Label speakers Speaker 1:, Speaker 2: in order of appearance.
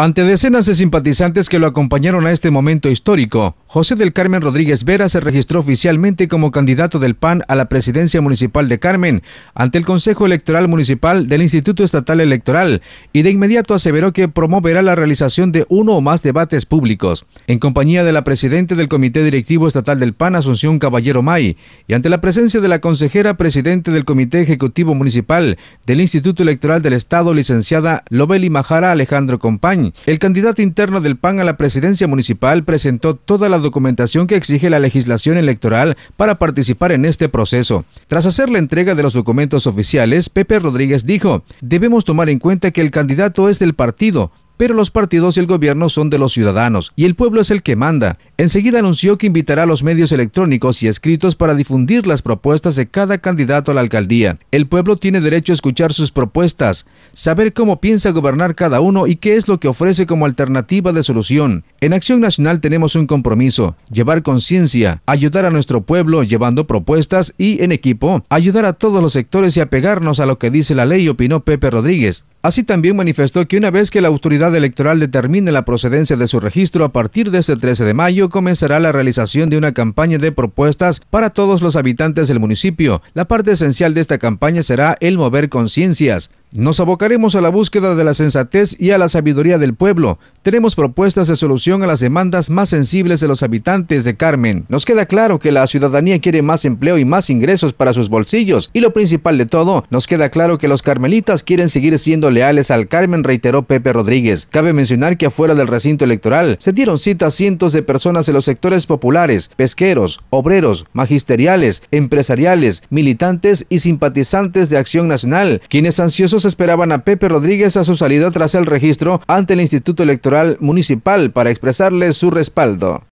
Speaker 1: Ante decenas de simpatizantes que lo acompañaron a este momento histórico, José del Carmen Rodríguez Vera se registró oficialmente como candidato del PAN a la presidencia municipal de Carmen ante el Consejo Electoral Municipal del Instituto Estatal Electoral y de inmediato aseveró que promoverá la realización de uno o más debates públicos, en compañía de la presidenta del Comité Directivo Estatal del PAN, Asunción Caballero May, y ante la presencia de la consejera Presidenta del Comité Ejecutivo Municipal del Instituto Electoral del Estado, licenciada Lobeli Majara Alejandro Compañ el candidato interno del PAN a la presidencia municipal presentó toda la documentación que exige la legislación electoral para participar en este proceso. Tras hacer la entrega de los documentos oficiales, Pepe Rodríguez dijo, debemos tomar en cuenta que el candidato es del partido, pero los partidos y el gobierno son de los ciudadanos y el pueblo es el que manda. Enseguida anunció que invitará a los medios electrónicos y escritos para difundir las propuestas de cada candidato a la alcaldía. El pueblo tiene derecho a escuchar sus propuestas, saber cómo piensa gobernar cada uno y qué es lo que ofrece como alternativa de solución. En Acción Nacional tenemos un compromiso, llevar conciencia, ayudar a nuestro pueblo llevando propuestas y, en equipo, ayudar a todos los sectores y apegarnos a lo que dice la ley, opinó Pepe Rodríguez. Así también manifestó que una vez que la autoridad electoral determine la procedencia de su registro a partir de este 13 de mayo comenzará la realización de una campaña de propuestas para todos los habitantes del municipio. La parte esencial de esta campaña será el mover conciencias. Nos abocaremos a la búsqueda de la sensatez y a la sabiduría del pueblo. Tenemos propuestas de solución a las demandas más sensibles de los habitantes de Carmen. Nos queda claro que la ciudadanía quiere más empleo y más ingresos para sus bolsillos. Y lo principal de todo, nos queda claro que los carmelitas quieren seguir siendo leales al Carmen, reiteró Pepe Rodríguez. Cabe mencionar que afuera del recinto electoral se dieron cita a cientos de personas de los sectores populares, pesqueros, obreros, magisteriales, empresariales, militantes y simpatizantes de Acción Nacional, quienes ansiosos esperaban a Pepe Rodríguez a su salida tras el registro ante el Instituto Electoral Municipal para expresarle su respaldo.